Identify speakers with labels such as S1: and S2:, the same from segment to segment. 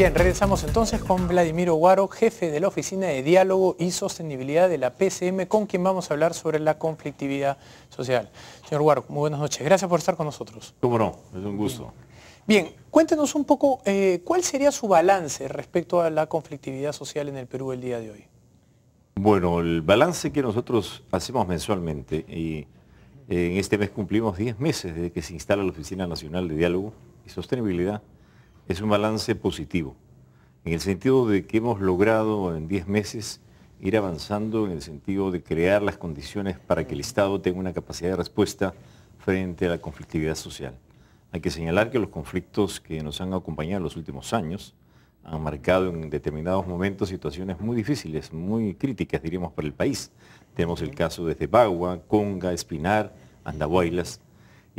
S1: Bien, regresamos entonces con Vladimir Guaro, jefe de la Oficina de Diálogo y Sostenibilidad de la PCM, con quien vamos a hablar sobre la conflictividad social. Señor Guaro, muy buenas noches. Gracias por estar con nosotros. Cómo
S2: no, es un gusto.
S1: Bien, cuéntenos un poco eh, cuál sería su balance respecto a la conflictividad social en el Perú el día de hoy.
S2: Bueno, el balance que nosotros hacemos mensualmente y eh, en este mes cumplimos 10 meses desde que se instala la Oficina Nacional de Diálogo y Sostenibilidad es un balance positivo, en el sentido de que hemos logrado en 10 meses ir avanzando en el sentido de crear las condiciones para que el Estado tenga una capacidad de respuesta frente a la conflictividad social. Hay que señalar que los conflictos que nos han acompañado en los últimos años han marcado en determinados momentos situaciones muy difíciles, muy críticas, diríamos, para el país. Tenemos el caso desde Bagua, Conga, Espinar, Andahuaylas,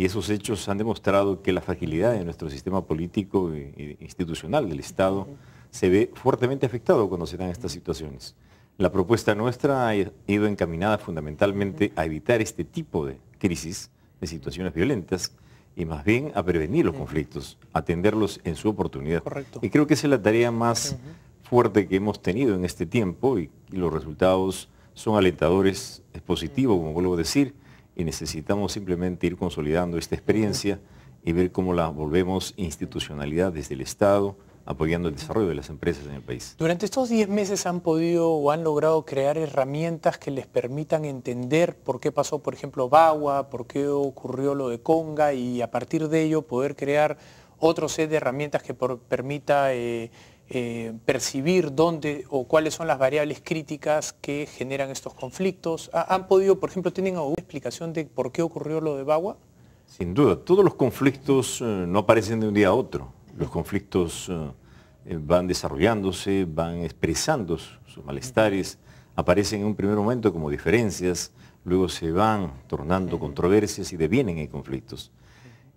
S2: y esos hechos han demostrado que la fragilidad de nuestro sistema político e institucional del Estado se ve fuertemente afectado cuando se dan estas situaciones. La propuesta nuestra ha ido encaminada fundamentalmente a evitar este tipo de crisis, de situaciones violentas, y más bien a prevenir los conflictos, atenderlos en su oportunidad. Y creo que esa es la tarea más fuerte que hemos tenido en este tiempo y los resultados son alentadores, es positivo, como vuelvo a decir, y necesitamos simplemente ir consolidando esta experiencia y ver cómo la volvemos institucionalidad desde el Estado, apoyando el desarrollo de las empresas en el país.
S1: Durante estos 10 meses han podido o han logrado crear herramientas que les permitan entender por qué pasó, por ejemplo, Bagua, por qué ocurrió lo de Conga y a partir de ello poder crear otro set de herramientas que permita eh, eh, percibir dónde o cuáles son las variables críticas que generan estos conflictos. ¿Han podido, por ejemplo, tienen alguna explicación de por qué ocurrió lo de Bagua?
S2: Sin duda, todos los conflictos eh, no aparecen de un día a otro. Los conflictos eh, van desarrollándose, van expresando sus malestares, aparecen en un primer momento como diferencias, luego se van tornando controversias y devienen en conflictos.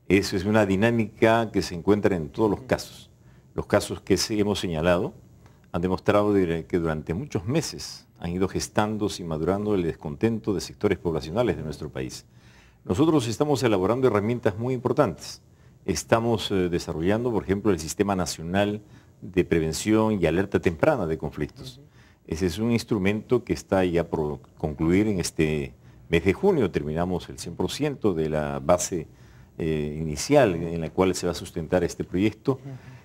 S2: Eso es una dinámica que se encuentra en todos los casos. Los casos que hemos señalado han demostrado que durante muchos meses han ido gestándose y madurando el descontento de sectores poblacionales de nuestro país. Nosotros estamos elaborando herramientas muy importantes. Estamos eh, desarrollando, por ejemplo, el Sistema Nacional de Prevención y Alerta Temprana de Conflictos. Ese es un instrumento que está ya por concluir en este mes de junio. Terminamos el 100% de la base eh, inicial en la cual se va a sustentar este proyecto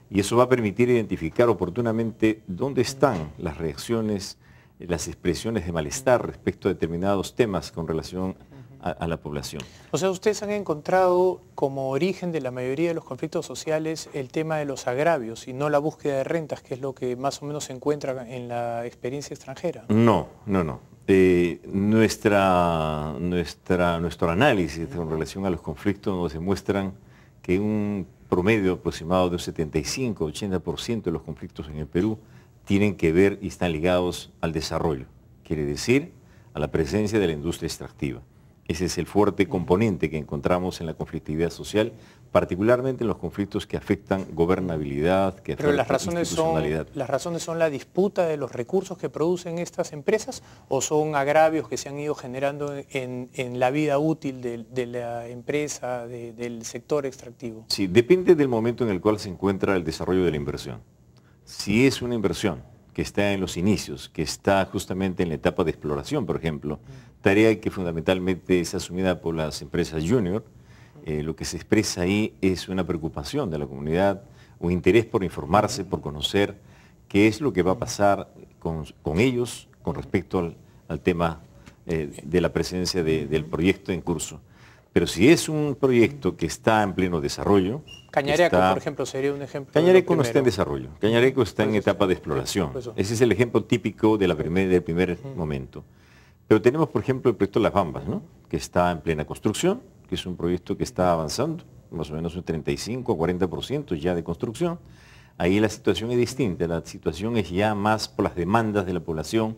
S2: y eso va a permitir identificar oportunamente dónde están las reacciones, las expresiones de malestar respecto a determinados temas con relación a, la población.
S1: O sea, ustedes han encontrado como origen de la mayoría de los conflictos sociales el tema de los agravios y no la búsqueda de rentas, que es lo que más o menos se encuentra en la experiencia extranjera.
S2: No, no, no. Eh, nuestra, nuestro análisis con relación a los conflictos nos demuestran que un promedio aproximado de un 75-80% de los conflictos en el Perú tienen que ver y están ligados al desarrollo, quiere decir a la presencia de la industria extractiva. Ese es el fuerte componente que encontramos en la conflictividad social, particularmente en los conflictos que afectan gobernabilidad, que afectan las razones institucionalidad.
S1: ¿Las razones son la disputa de los recursos que producen estas empresas o son agravios que se han ido generando en, la vida útil de, la empresa, del sector extractivo?
S2: Sí, depende del momento en el cual se encuentra el desarrollo de la inversión. Si es una inversión que está en los inicios, que está justamente en la etapa de exploración, por ejemplo, tarea que fundamentalmente es asumida por las empresas junior, eh, lo que se expresa ahí es una preocupación de la comunidad, un interés por informarse, por conocer qué es lo que va a pasar con, ellos con respecto al, tema eh, de la presencia del proyecto en curso. Pero si es un proyecto que está en pleno desarrollo...
S1: Cañareco, por ejemplo, sería un ejemplo. Cañareco no está en desarrollo.
S2: Cañareco está en pues etapa de exploración. Ese es el ejemplo típico del primer momento. Pero tenemos, por ejemplo, el proyecto Las Bambas, que está en plena construcción, que es un proyecto que está avanzando, más o menos un 35 a 40% ya de construcción. Ahí la situación es distinta, la situación es ya más por las demandas de la población,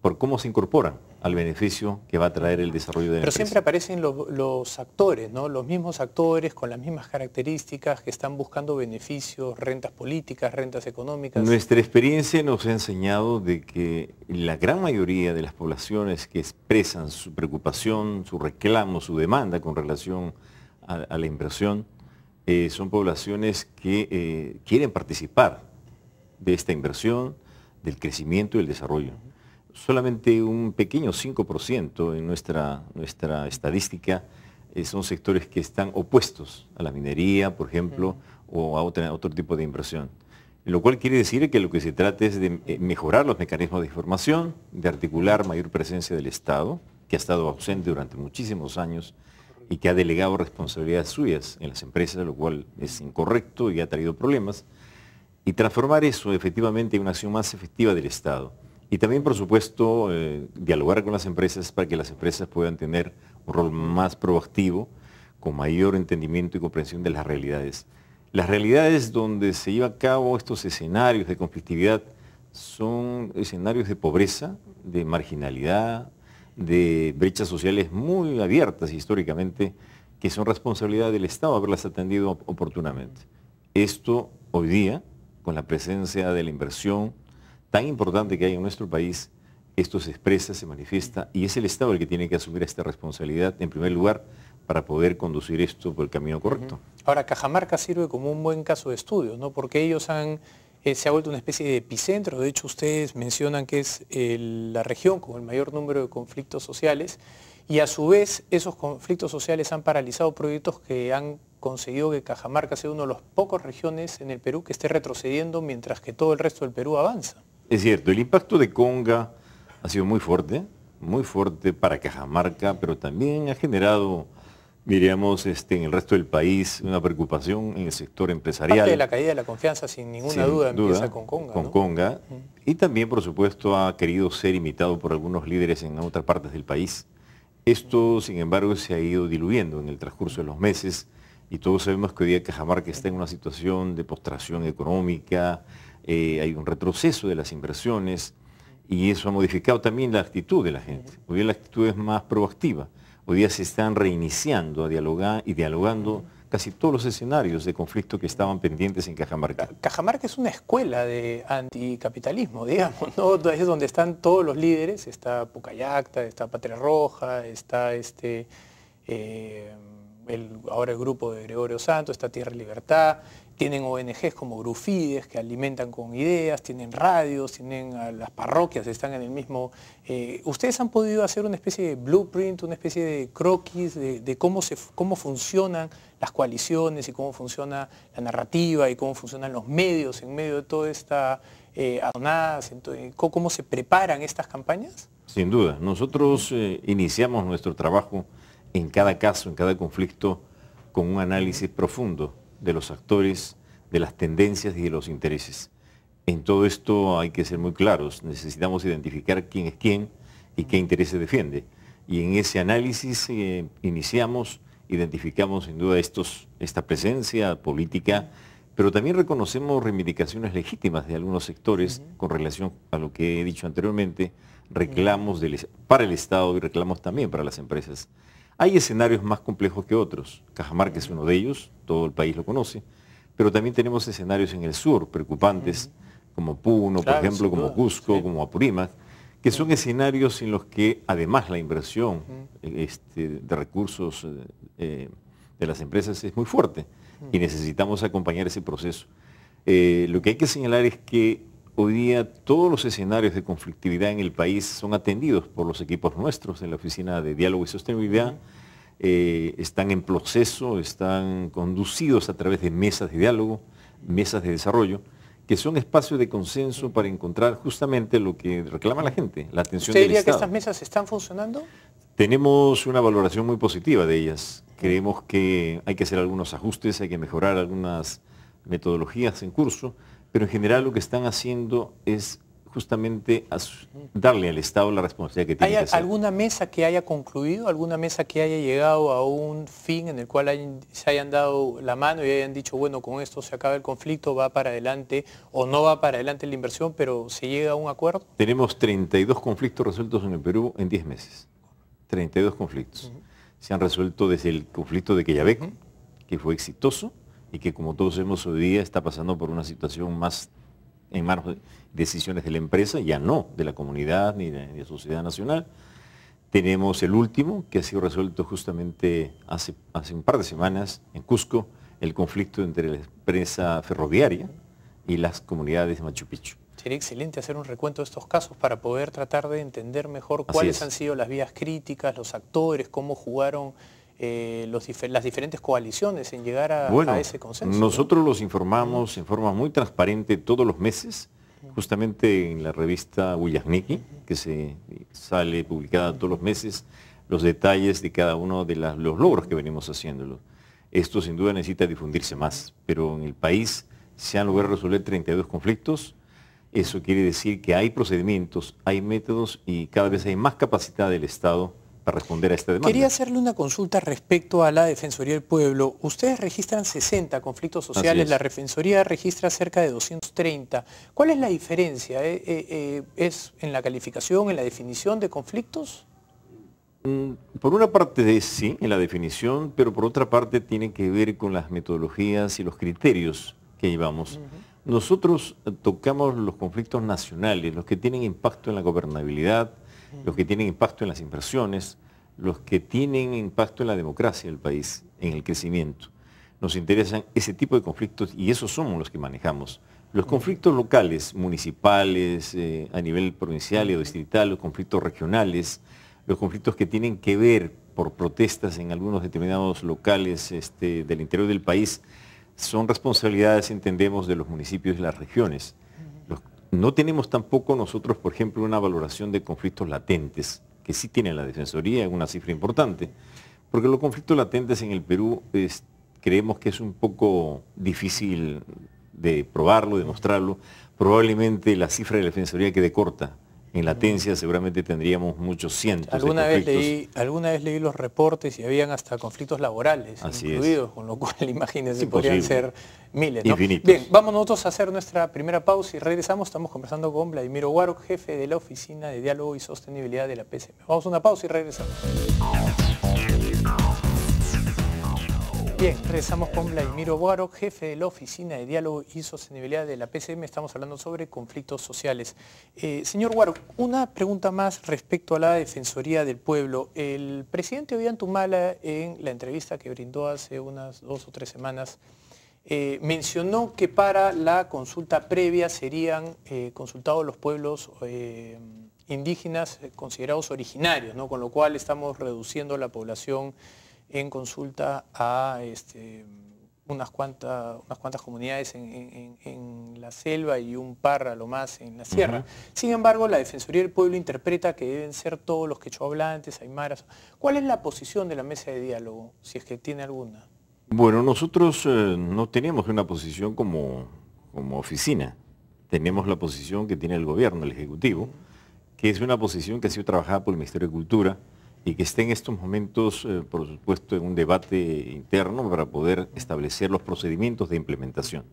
S2: por cómo se incorporan al beneficio que va a traer el desarrollo de la Pero siempre
S1: aparecen los, actores, ¿no? Los mismos actores con las mismas características que están buscando beneficios, rentas políticas, rentas económicas.
S2: Nuestra experiencia nos ha enseñado de que la gran mayoría de las poblaciones que expresan su preocupación, su reclamo, su demanda con relación a, la inversión, eh, son poblaciones que eh, quieren participar de esta inversión, del crecimiento y del desarrollo solamente un pequeño 5% en nuestra, estadística eh, son sectores que están opuestos a la minería, por ejemplo, o a otro tipo de inversión. Lo cual quiere decir que lo que se trata es de eh, mejorar los mecanismos de información, de articular mayor presencia del Estado, que ha estado ausente durante muchísimos años y que ha delegado responsabilidades suyas en las empresas, lo cual es incorrecto y ha traído problemas, y transformar eso efectivamente en una acción más efectiva del Estado. Y también, por supuesto, eh, dialogar con las empresas para que las empresas puedan tener un rol más proactivo, con mayor entendimiento y comprensión de las realidades. Las realidades donde se lleva a cabo estos escenarios de conflictividad son escenarios de pobreza, de marginalidad, de brechas sociales muy abiertas históricamente, que son responsabilidad del Estado haberlas atendido oportunamente. Esto hoy día, con la presencia de la inversión, tan importante que hay en nuestro país, esto se expresa, se manifiesta y es el Estado el que tiene que asumir esta responsabilidad en primer lugar para poder conducir esto por el camino correcto.
S1: Ahora, Cajamarca sirve como un buen caso de estudio, ¿no? Porque ellos han, eh, se ha vuelto una especie de epicentro, de hecho ustedes mencionan que es la región con el mayor número de conflictos sociales y a su vez esos conflictos sociales han paralizado proyectos que han conseguido que Cajamarca sea una de las pocas regiones en el Perú que esté retrocediendo mientras que todo el resto del Perú avanza.
S2: Es cierto, el impacto de Conga ha sido muy fuerte, muy fuerte para Cajamarca, pero también ha generado, diríamos, este, en el resto del país una preocupación en el sector empresarial. de la
S1: caída de la confianza, sin ninguna duda, empieza con Conga.
S2: Con Conga. Y también, por supuesto, ha querido ser imitado por algunos líderes en otras partes del país. Esto, sin embargo, se ha ido diluyendo en el transcurso de los meses y todos sabemos que hoy día Cajamarca está en una situación de postración económica, eh, hay un retroceso de las inversiones y eso ha modificado también la actitud de la gente. Hoy día la actitud es más proactiva. Hoy día se están reiniciando a dialogar y dialogando casi todos los escenarios de conflicto que estaban pendientes en Cajamarca.
S1: Cajamarca es una escuela de anticapitalismo, digamos, ¿no? Es donde están todos los líderes, está Pucallacta, está Patria Roja, está este... Eh, ahora el grupo de Gregorio Santo, esta Tierra y Libertad, tienen ONGs como Grufides que alimentan con ideas, tienen radios, tienen las parroquias, están en el mismo... Eh, ¿Ustedes han podido hacer una especie de blueprint, una especie de croquis de, cómo, se, cómo funcionan las coaliciones y cómo funciona la narrativa y cómo funcionan los medios en medio de toda esta eh, Entonces, ¿Cómo se preparan estas campañas?
S2: Sin duda, nosotros eh, iniciamos nuestro trabajo en cada caso, en cada conflicto, con un análisis profundo de los actores, de las tendencias y de los intereses. En todo esto hay que ser muy claros, necesitamos identificar quién es quién y qué intereses defiende. Y en ese análisis eh, iniciamos, identificamos sin duda esta presencia política, pero también reconocemos reivindicaciones legítimas de algunos sectores con relación a lo que he dicho anteriormente, reclamos para el Estado y reclamos también para las empresas. Hay escenarios más complejos que otros. Cajamarca es uno de ellos, todo el país lo conoce, pero también tenemos escenarios en el sur preocupantes, como Puno, por ejemplo, como Cusco, como Apurímac, que son escenarios en los que además la inversión este, de recursos eh, eh, de las empresas es muy fuerte y necesitamos acompañar ese proceso. Eh, lo que hay que señalar es que Hoy día todos los escenarios de conflictividad en el país son atendidos por los equipos nuestros en la Oficina de Diálogo y Sostenibilidad. Eh, están en proceso, están conducidos a través de mesas de diálogo, mesas de desarrollo, que son espacios de consenso para encontrar justamente lo que reclama la gente, la atención ¿Usted diría que estas
S1: mesas están funcionando?
S2: Tenemos una valoración muy positiva de ellas. Creemos que hay que hacer algunos ajustes, hay que mejorar algunas metodologías en curso, pero en general lo que están haciendo es justamente darle al Estado la responsabilidad que tiene. ¿Hay
S1: alguna mesa que haya concluido, alguna mesa que haya llegado a un fin en el cual se hayan dado la mano y hayan dicho, bueno, con esto se acaba el conflicto, va para adelante o no va para adelante la inversión, pero se llega a un acuerdo?
S2: Tenemos 32 conflictos resueltos en el Perú en 10 meses. 32 conflictos. Se han resuelto desde el conflicto de Quellavec, que fue exitoso, y que como todos sabemos hoy día está pasando por una situación más en manos de decisiones de la empresa, ya no de la comunidad ni de, la sociedad nacional. Tenemos el último, que ha sido resuelto justamente hace, hace un par de semanas en Cusco, el conflicto entre la empresa ferroviaria y las comunidades de Machu Picchu.
S1: Sería excelente hacer un recuento de estos casos para poder tratar de entender mejor cuáles han sido las vías críticas, los actores, cómo jugaron eh, las diferentes coaliciones en llegar a, ese consenso. Nosotros
S2: los informamos en forma muy transparente todos los meses, justamente en la revista Willasniki, que se sale publicada todos los meses, los detalles de cada uno de los logros que venimos haciéndolo. Esto sin duda necesita difundirse más, pero en el país se han logrado resolver 32 conflictos, eso quiere decir que hay procedimientos, hay métodos y cada vez hay más capacidad del Estado para responder a este demanda. Quería
S1: hacerle una consulta respecto a la Defensoría del Pueblo. Ustedes registran 60 conflictos sociales, la Defensoría registra cerca de 230. ¿Cuál es la diferencia? Eh, eh, ¿Eh, es en la calificación, en la definición de conflictos?
S2: Mm, por una parte sí, en la definición, pero por otra parte tiene que ver con las metodologías y los criterios que llevamos. Nosotros eh, tocamos los conflictos nacionales, los que tienen impacto en la gobernabilidad, los que tienen impacto en las inversiones, los que tienen impacto en la democracia del país, en el crecimiento. Nos interesan ese tipo de conflictos y esos somos los que manejamos. Los conflictos locales, municipales, eh, a nivel provincial y distrital, los conflictos regionales, los conflictos que tienen que ver por protestas en algunos determinados locales este, del interior del país, son responsabilidades, entendemos, de los municipios y las regiones. No tenemos tampoco nosotros, por ejemplo, una valoración de conflictos latentes, que sí tiene la Defensoría, una cifra importante, porque los conflictos latentes en el Perú creemos que es un poco difícil de probarlo, demostrarlo. Probablemente la cifra de la Defensoría quede corta, en latencia seguramente tendríamos muchos cientos alguna de Vez leí,
S1: alguna vez leí los reportes y habían hasta conflictos laborales incluidos, con lo cual imagínense, podrían ser miles. Bien, vamos nosotros a hacer nuestra primera pausa y regresamos. Estamos conversando con Vladimiro Guaro, jefe de la Oficina de Diálogo y Sostenibilidad de la PCM. Vamos a una pausa y regresamos. Bien, regresamos con Vladimiro Guaro, jefe de la Oficina de Diálogo y Sostenibilidad de la PCM. Estamos hablando sobre conflictos sociales. Eh, señor Guaro, una pregunta más respecto a la Defensoría del Pueblo. El presidente Tumala, en la entrevista que brindó hace unas dos o tres semanas, eh, mencionó que para la consulta previa serían eh, consultados los pueblos indígenas considerados originarios, ¿no? con lo cual estamos reduciendo la población en consulta a este, unas, cuantas unas cuantas comunidades en, la selva y un par a lo más en la sierra. Sin embargo, la Defensoría del Pueblo interpreta que deben ser todos los hablantes, aymaras. ¿Cuál es la posición de la mesa de diálogo, si es que tiene alguna?
S2: Bueno, nosotros eh, no tenemos una posición como, como oficina. Tenemos la posición que tiene el gobierno, el Ejecutivo, que es una posición que ha sido trabajada por el Ministerio de Cultura, y que esté en estos momentos, eh, por supuesto, en un debate interno para poder establecer los procedimientos de implementación.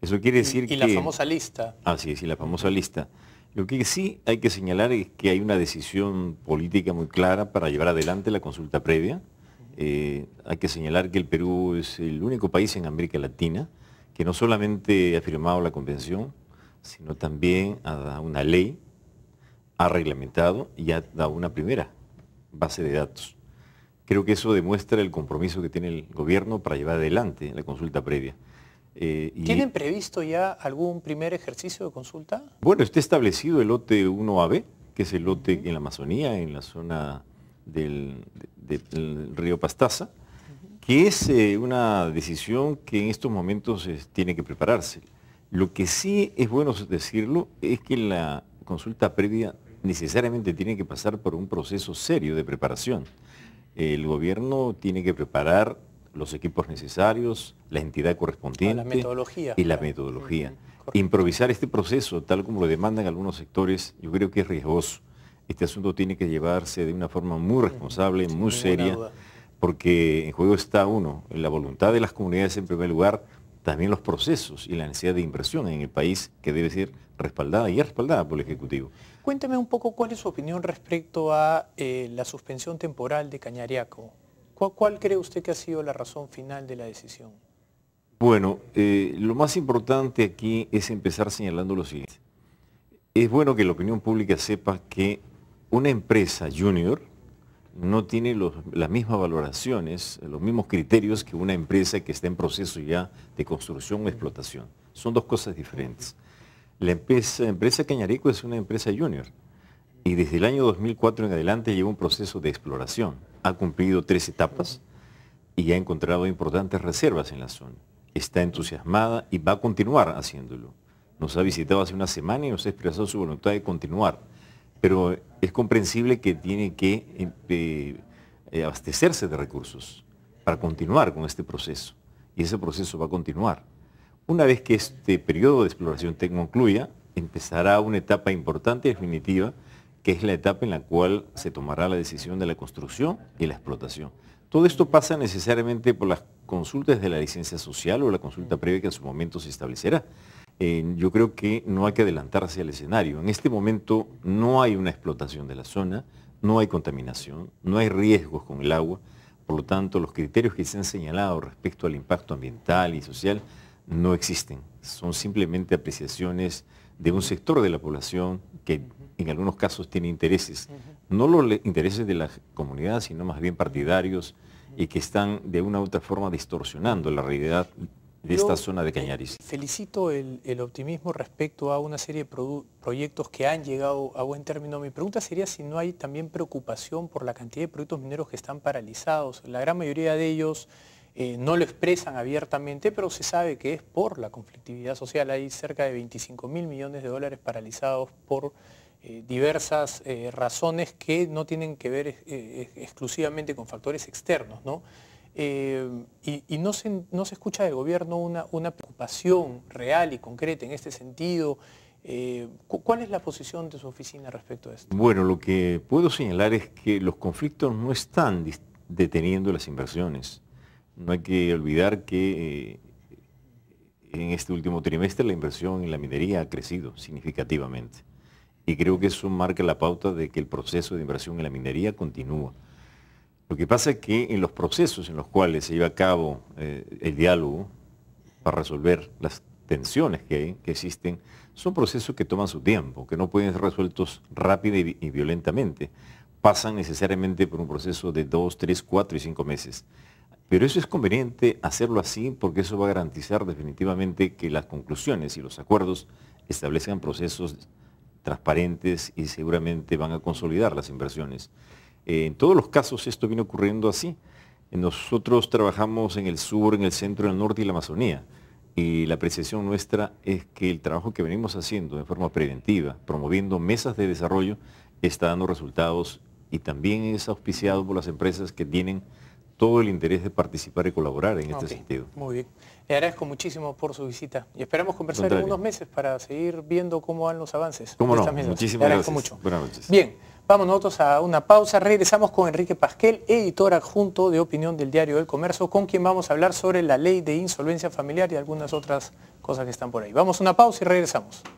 S2: Eso quiere decir que... Y la famosa lista. ah, sí, sí, la famosa lista. Lo que sí hay que señalar es que hay una decisión política muy clara para llevar adelante la consulta previa. Eh, hay que señalar que el Perú es el único país en América Latina que no solamente ha firmado la convención, sino también ha dado una ley, ha reglamentado y ha dado una primera base de datos. Creo que eso demuestra el compromiso que tiene el gobierno para llevar adelante la consulta previa. Eh, ¿Tienen
S1: previsto ya algún primer ejercicio de consulta?
S2: Bueno, está establecido el lote 1AB, que es el lote en la Amazonía, en la zona del, río Pastaza, que es eh, una decisión que en estos momentos eh, tiene que prepararse. Lo que sí es bueno decirlo es que la consulta previa necesariamente tiene que pasar por un proceso serio de preparación. El gobierno tiene que preparar los equipos necesarios, la entidad correspondiente. Ah, la Y la metodología. Improvisar este proceso, tal como lo demandan algunos sectores, yo creo que es riesgoso. Este asunto tiene que llevarse de una forma muy responsable, muy seria, porque en juego está uno, en la voluntad de las comunidades en primer lugar, también los procesos y la necesidad de inversión en el país que debe ser respaldada y respaldada por el Ejecutivo.
S1: Cuénteme un poco cuál es su opinión respecto a eh, la suspensión temporal de Cañariaco. ¿Cuál, cree usted que ha sido la razón final de la decisión?
S2: Bueno, eh, lo más importante aquí es empezar señalando lo siguiente. Es bueno que la opinión pública sepa que una empresa junior, no tiene las mismas valoraciones, eh, los mismos criterios que una empresa que está en proceso ya de construcción o explotación. Son dos cosas diferentes. La empresa, la empresa Cañarico es una empresa junior y desde el año 2004 en adelante lleva un proceso de exploración. Ha cumplido tres etapas y ha encontrado importantes reservas en la zona. Está entusiasmada y va a continuar haciéndolo. Nos ha visitado hace una semana y nos ha expresado su voluntad de continuar pero es comprensible que tiene que eh, eh, abastecerse de recursos para continuar con este proceso. Y ese proceso va a continuar. Una vez que este periodo de exploración tenga concluya, empezará una etapa importante y definitiva, que es la etapa en la cual se tomará la decisión de la construcción y la explotación. Todo esto pasa necesariamente por las consultas de la licencia social o la consulta previa que en su momento se establecerá yo creo que no hay que adelantarse al escenario. En este momento no hay una explotación de la zona, no hay contaminación, no hay riesgos con el agua, por lo tanto los criterios que se han señalado respecto al impacto ambiental y social no existen, son simplemente apreciaciones de un sector de la población que en algunos casos tiene intereses, no los intereses de la comunidad, sino más bien partidarios y que están de una u otra forma distorsionando la realidad esta zona de
S1: Cañaris. Felicito el, optimismo respecto a una serie de proyectos que han llegado a buen término. Mi pregunta sería si no hay también preocupación por la cantidad de proyectos mineros que están paralizados. La gran mayoría de ellos eh, no lo expresan abiertamente, pero se sabe que es por la conflictividad social. Hay cerca de 25 mil millones de dólares paralizados por eh, diversas eh, razones que no tienen que ver exclusivamente con factores externos. ¿no? Eh, y, no, se, no, se, escucha del gobierno una, una, preocupación real y concreta en este sentido. Eh, ¿Cuál es la posición de su oficina respecto a esto?
S2: Bueno, lo que puedo señalar es que los conflictos no están deteniendo las inversiones. No hay que olvidar que eh, en este último trimestre la inversión en la minería ha crecido significativamente. Y creo que eso marca la pauta de que el proceso de inversión en la minería continúa. Lo que pasa es que en los procesos en los cuales se lleva a cabo eh, el diálogo para resolver las tensiones que, existen, son procesos que toman su tiempo, que no pueden ser resueltos rápido y, y violentamente. Pasan necesariamente por un proceso de dos, tres, cuatro y cinco meses. Pero eso es conveniente hacerlo así porque eso va a garantizar definitivamente que las conclusiones y los acuerdos establezcan procesos transparentes y seguramente van a consolidar las inversiones en todos los casos esto viene ocurriendo así. Nosotros trabajamos en el sur, en el centro, en el norte y la Amazonía. Y la apreciación nuestra es que el trabajo que venimos haciendo de forma preventiva, promoviendo mesas de desarrollo, está dando resultados y también es auspiciado por las empresas que tienen todo el interés de participar y colaborar en este sentido.
S1: Muy bien. Le agradezco muchísimo por su visita y esperamos conversar en unos meses para seguir viendo cómo van los avances. ¿Cómo no? Muchísimas Le agradezco gracias. mucho. Buenas noches. Bien. Vamos nosotros a una pausa, regresamos con Enrique Pasquel, editor adjunto de opinión del diario El Comercio, con quien vamos a hablar sobre la ley de insolvencia familiar y algunas otras cosas que están por ahí. Vamos a una pausa y regresamos.